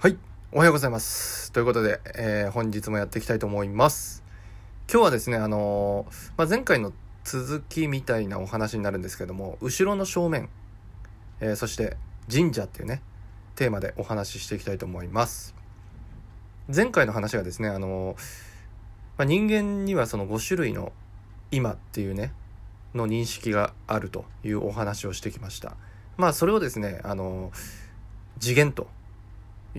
はい。おはようございます。ということで、えー、本日もやっていきたいと思います。今日はですね、あのー、まあ、前回の続きみたいなお話になるんですけども、後ろの正面、えー、そして神社っていうね、テーマでお話ししていきたいと思います。前回の話がですね、あのまあ、人間にはその5種類の今っていうね、の認識があるというお話をしてきました。まあ、それをですね、あの次元と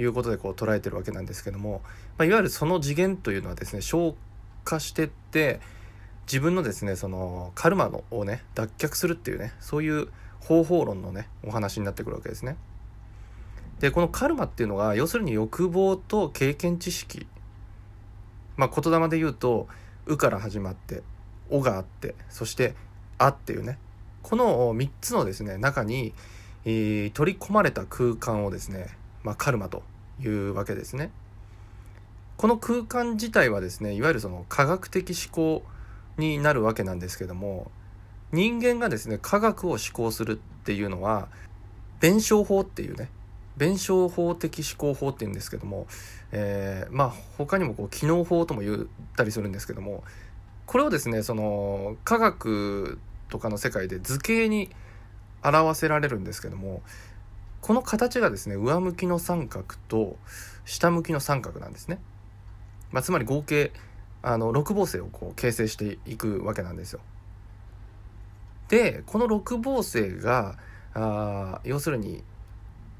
いうことでこう捉えてるわけなんですけども、まあ、いわゆるその次元というのはですね消化してって自分のですねそのカルマのをね脱却するっていうねそういう方法論のねお話になってくるわけですね。でこのカルマっていうのが要するに欲望と経験知識まあ言霊で言うと「う」から始まって「お」があってそして「あ」っていうねこの3つのですね中に、えー、取り込まれた空間をですね、まあ、カルマというわけですね。この空間自体はですねいわゆるその科学的思考になるわけなんですけども人間がですね科学を思考するっていうのは弁証法っていうね弁証法的思考法っていうんですけども、えー、まあ他にもこう機能法とも言ったりするんですけどもこれをですねその科学とかの世界で図形に表せられるんですけどもこの形がですね、上向きの三角と下向きの三角なんですね。まあ、つまり合計、あの、6房星をこう形成していくわけなんですよ。で、この6房星が、あ要するに、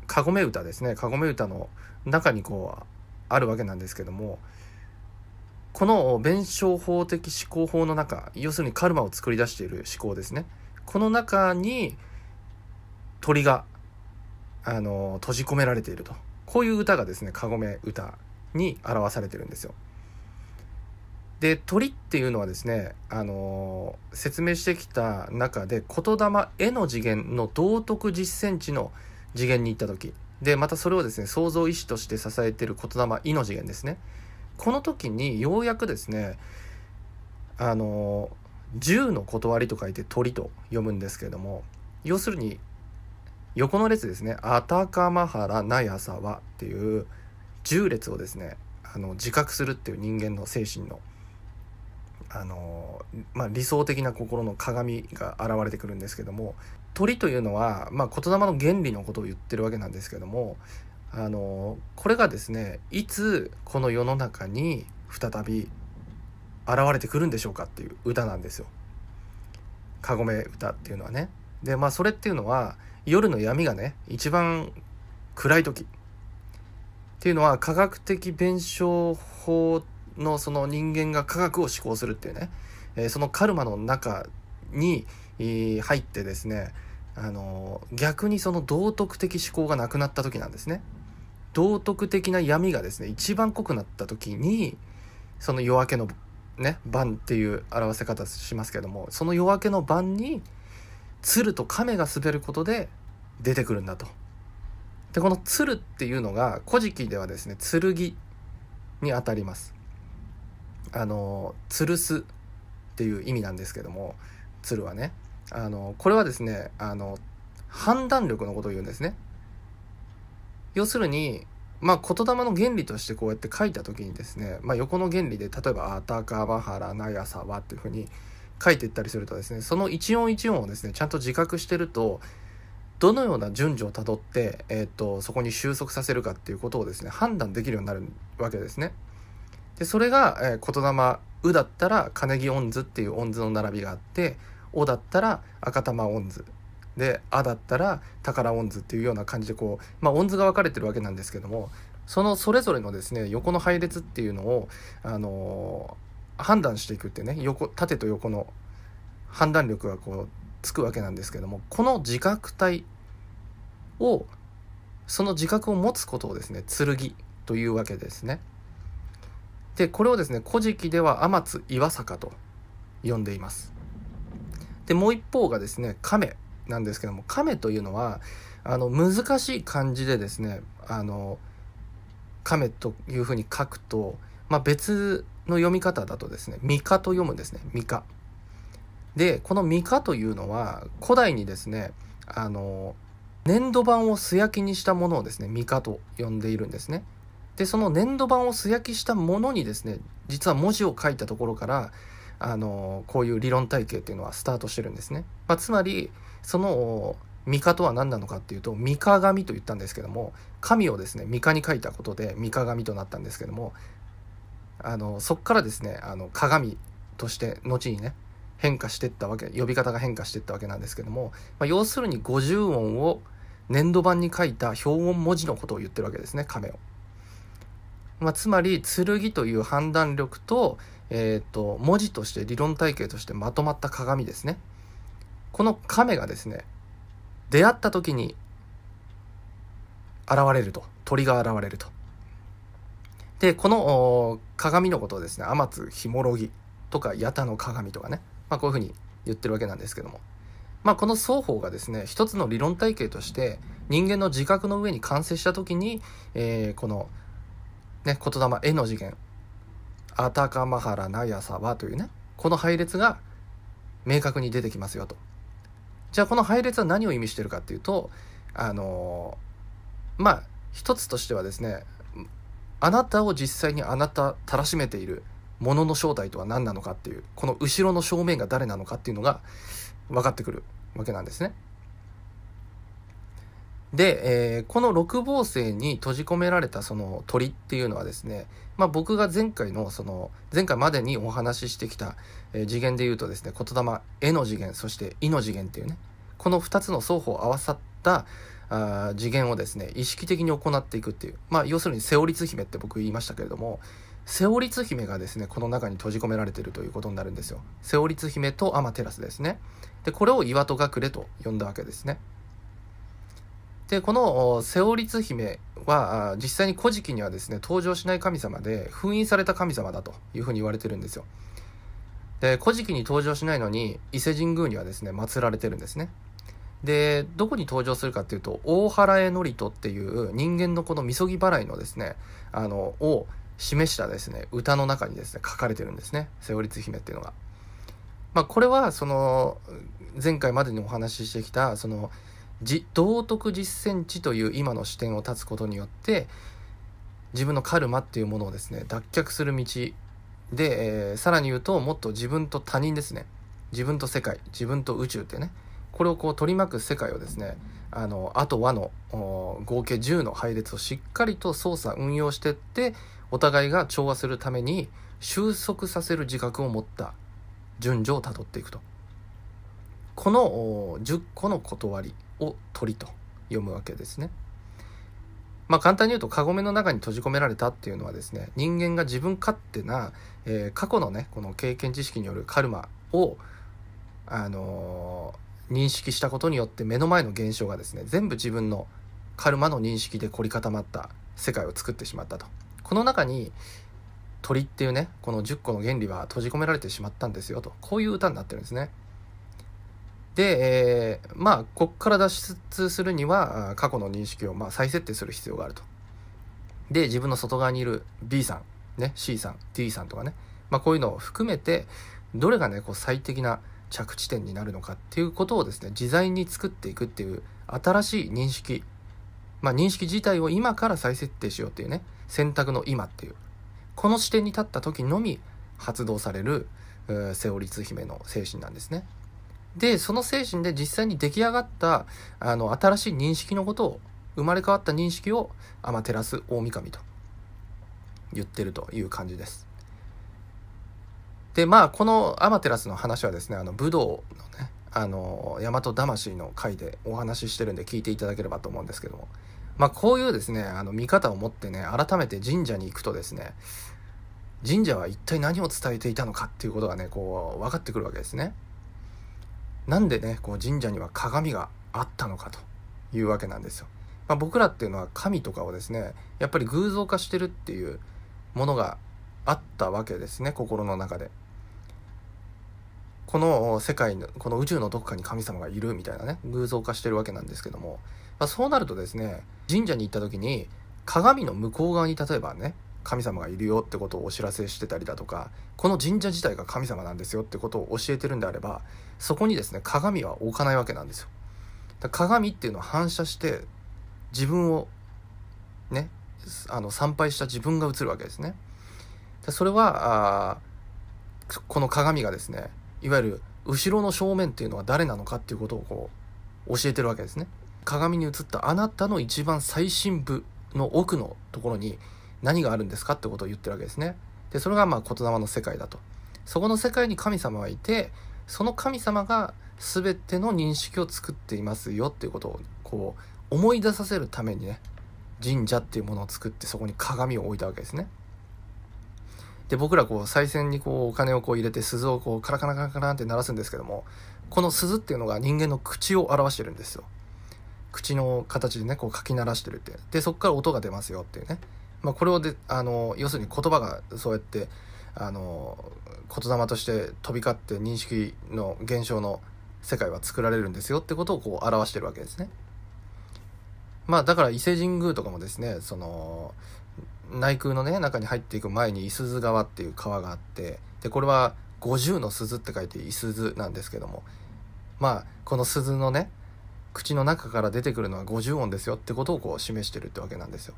カゴメ歌ですね。カゴメ歌の中にこう、あるわけなんですけども、この弁証法的思考法の中、要するにカルマを作り出している思考ですね。この中に鳥があの閉じ込められているとこういう歌がですねカゴメ歌に表されてるんですよ。で鳥っていうのはですね、あの説明してきた中で言霊への次元の道徳10地の次元に行った時でまたそれをですね創造意志として支えてる言霊意の次元ですねこの時にようやくですねあの十の断りと書いて鳥と読むんですけれども要するに横の列ですね「あたかま原なやさわ」っていう10列をですねあの自覚するっていう人間の精神のあの、まあ、理想的な心の鏡が現れてくるんですけども鳥というのは、まあ、言霊の原理のことを言ってるわけなんですけどもあのこれがですねいつこの世の中に再び現れてくるんでしょうかっていう歌なんですよ。カゴメ歌っていうのはね。でまあそれっていうのは夜の闇がね一番暗い時っていうのは科学的弁証法のその人間が科学を思考するっていうね、えー、そのカルマの中に、入ってですねあのー、逆にその道徳的思考がなくなった時なんですね。道徳的な闇がですね一番濃くなった時にその夜明けのね晩っていう表せ方しますけどもその夜明けの晩に「鶴と亀が滑ることで出てくるんだと。で、この鶴っていうのが、古事記ではですね、剣にあたります。あの、つるすっていう意味なんですけども、鶴はね。あの、これはですね、あの、判断力のことを言うんですね。要するに、まあ、言霊の原理としてこうやって書いた時にですね、まあ、横の原理で例えば「あたかばはらなやさは」っていうふうに書いていったりするとですねその一音一音をですねちゃんと自覚してるとどのような順序をたどって、えーと、そこに収束させるかっていうことをですね判断できるようになるわけですね。でそれが、えー、言霊「う」だったら「金木音図」っていう音図の並びがあって「お」だったら「赤玉音図」で「あ」だったら「宝音図」っていうような感じでこう、まあ、音図が分かれてるわけなんですけどもそのそれぞれのですね横の配列っていうのを、あの判断していくってね横縦と横の判断力がこうつくわけなんですけどもこの自覚体をその自覚を持つことをですね剣というわけですね。でこれをですね「古事記」では天津岩坂と呼んでいます。でもう一方がですね亀なんですけども亀というのはあの難しい漢字でですねあの亀というふうに書くと、まあ、別の読み方だとですね、ミカと読むんですね、ミカ。で、このミカというのは、古代にですね、あの、粘土板を素焼きにしたものをですね、ミカと呼んでいるんですね。で、その粘土板を素焼きしたものにですね、実は文字を書いたところから、あの、こういう理論体系っていうのはスタートしてるんですね。まあ、つまり、その、ミカとは何なのかっていうと、ミカ神と言ったんですけども、神をですね、ミカに書いたことで、ミカ神となったんですけども、あのそっからですねあの鏡として後にね変化してったわけ呼び方が変化してったわけなんですけども、まあ、要するに五十音を粘土板に書いた標音文字のことを言ってるわけですね亀を。まあ、つまり剣という判断力と,、えーと文字として理論体系としてまとまった鏡ですね。この亀がですね出会った時に現れると鳥が現れると。で、この鏡のことをですね、天津ひもろぎとか、八田の鏡とかね、まあこういうふうに言ってるわけなんですけども。まあこの双方がですね、一つの理論体系として、人間の自覚の上に完成した時に、えー、この、ね、言霊、絵の次元、あたかまはらなやさはというね、この配列が明確に出てきますよと。じゃあこの配列は何を意味してるかっていうと、あのー、まあ一つとしてはですね、あなたを実際にあなたたらしめているものの正体とは何なのかっていうこの後ろの正面が誰なのかっていうのが分かってくるわけなんですね。で、えー、この六芒星に閉じ込められたその鳥っていうのはですね、まあ、僕が前回のその前回までにお話ししてきた、え次元で言うとですね言霊「絵の次元そして「いの次元っていうねこの2つの双方合わさった、あ次元をですね、意識的に行っていくっていう。まあ、要するに、セオリツ姫って僕言いましたけれども、セオリツ姫がですね、この中に閉じ込められてるということになるんですよ。セオリツ姫とアマテラスですね。で、これを岩戸隠れと呼んだわけですね。で、このセオリツ姫は、実際に古事記にはですね、登場しない神様で、封印された神様だというふうに言われてるんですよ。で、古事記に登場しないのに、伊勢神宮にはですね、祀られてるんですね。で、どこに登場するかっていうと、大原のり人っていう人間のこのみそぎ払いのですね、あの、を示したですね、歌の中にですね、書かれてるんですね。瀬尾律姫っていうのが。まあ、これは、その、前回までにお話ししてきた、その、道徳実践地という今の視点を立つことによって、自分のカルマっていうものをですね、脱却する道で、えー、さらに言うと、もっと自分と他人ですね。自分と世界、自分と宇宙ってね、これをこう取り巻く世界をですねあのあと和の合計10の配列をしっかりと操作運用してってお互いが調和するために収束させる自覚を持った順序をたどっていくとこの10個の断りを「鳥」と読むわけですね。まあ簡単に言うとカゴメの中に閉じ込められたっていうのはですね人間が自分勝手な、えー、過去のねこの経験知識によるカルマをあのー認識したことによって目の前の現象がですね全部自分のカルマの認識で凝り固まった世界を作ってしまったとこの中に鳥っていうねこの10個の原理は閉じ込められてしまったんですよとこういう歌になってるんですねで、えー、まあこっから脱出するには過去の認識をまあ再設定する必要があるとで自分の外側にいる B さん、ね、C さん D さんとかね、まあ、こういうのを含めてどれがねこう最適な着地点になるのかっていうことをですね自在に作っていくっていう新しい認識まあ認識自体を今から再設定しようっていうね選択の今っていうこの視点に立った時のみ発動されるセオリ姫の精神なんですね。でその精神で実際に出来上がったあの新しい認識のことを生まれ変わった認識を天照テラ大神と言ってるという感じです。で、まあ、このアマテラスの話はですね、あの、武道のね、あの、大和魂の回でお話ししてるんで聞いていただければと思うんですけども、まあ、こういうですね、あの、見方を持ってね、改めて神社に行くとですね、神社は一体何を伝えていたのかっていうことがね、こう、分かってくるわけですね。なんでね、こう神社には鏡があったのかというわけなんですよ。まあ、僕らっていうのは神とかをですね、やっぱり偶像化してるっていうものがあったわけですね心の中で。この世界のこの宇宙のどこかに神様がいるみたいなね偶像化してるわけなんですけども、まあ、そうなるとですね神社に行った時に鏡の向こう側に例えばね神様がいるよってことをお知らせしてたりだとかこの神社自体が神様なんですよってことを教えてるんであればそこにですね鏡は置かないわけなんですよ。鏡っていうのは反射して自分をねあの参拝した自分が映るわけですね。それはあこの鏡がですねいわゆる後ろの正面っていうのは誰なのかっていうことをこう教えてるわけですね鏡に映ったあなたの一番最深部の奥のところに何があるんですかってことを言ってるわけですねでそれがまあ言霊の世界だとそこの世界に神様がいてその神様が全ての認識を作っていますよっていうことをこう思い出させるためにね神社っていうものを作ってそこに鏡を置いたわけですねで、僕らこう、再銭にこう、お金をこう入れて、鈴をこう、カラカラカラカラって鳴らすんですけども、この鈴っていうのが人間の口を表してるんですよ。口の形でね、こう、かき鳴らしてるって。で、そこから音が出ますよっていうね。まあ、これをで、あの、要するに言葉がそうやって、あの、言霊として飛び交って認識の現象の世界は作られるんですよってことをこう表してるわけですね。まあだから伊勢神宮とかもですね、その、内宮のね中に入っていく前に十鈴川っていう川があってでこれは50の鈴って書いて伊鈴なんですけどもまあこの鈴のね口の中から出てくるのは50音ですよってことをこう示してるってわけなんですよ。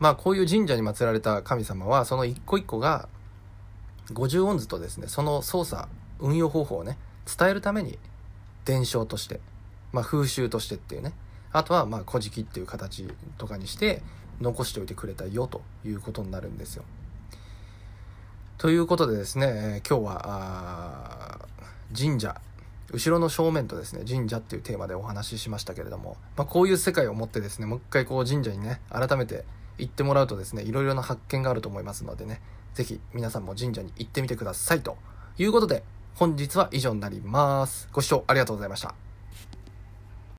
まあこういう神社に祀られた神様はその一個一個が五十音図とですねその操作運用方法をね伝えるために伝承として、まあ、風習としてっていうねあとはまあ「古事記」っていう形とかにして残しておいてくれたよということになるんですよ。ということでですね、今日は神社、後ろの正面とですね、神社っていうテーマでお話ししましたけれども、まあ、こういう世界を持ってですね、もう一回こう神社にね、改めて行ってもらうとですね、いろいろな発見があると思いますのでね、ぜひ皆さんも神社に行ってみてくださいということで、本日は以上になります。ご視聴ありがとうございました。